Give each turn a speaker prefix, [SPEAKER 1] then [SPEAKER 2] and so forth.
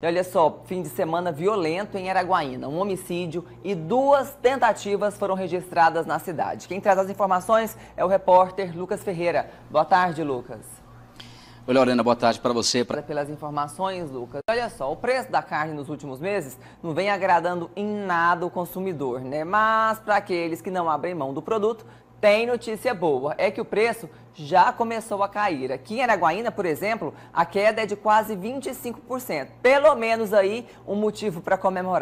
[SPEAKER 1] E olha só, fim de semana violento em Araguaína. Um homicídio e duas tentativas foram registradas na cidade. Quem traz as informações é o repórter Lucas Ferreira. Boa tarde, Lucas.
[SPEAKER 2] Oi, Lorena, boa tarde para você. Pra...
[SPEAKER 1] Pelas informações, Lucas. Olha só, o preço da carne nos últimos meses não vem agradando em nada o consumidor, né? Mas para aqueles que não abrem mão do produto, tem notícia boa, é que o preço já começou a cair. Aqui em Araguaína, por exemplo, a queda é de quase 25%. Pelo menos aí um motivo para comemorar.